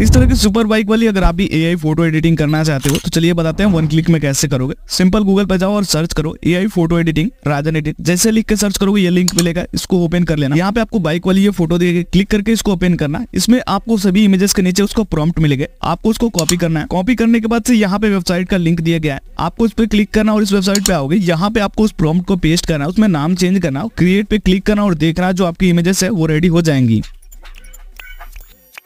इस तरह की सुपर बाइक वाली अगर आप भी एआई फोटो एडिटिंग करना चाहते हो तो चलिए बताते हैं वन क्लिक में कैसे करोगे सिंपल गूगल पर जाओ और सर्च करो AI photo editing Rajan edit जैसे लिख के सर्च करोगे ये लिंक मिलेगा इसको ओपन कर लेना यहाँ पे आपको बाइक वाली ये फोटो देगी क्लिक करके इसको ओपन करना इसमें आपको सभी इमेजेस के नीचे उसको प्रॉम्प्ट मिलेगा आपको उसको कॉपी करना है कॉपी करने के बाद से यहाँ पे वेबसाइट का लिंक दिया गया है आपको उस पर क्लिक करना और इस वेबसाइट पे आओगे यहाँ पे आपको उस प्रॉम्प्ट को पेस्ट करना उसमें नाम चेंज करना क्रिएट पे क्लिक करना और देखना जो आपकी इमेजेस है वो रेडी हो जाएंगी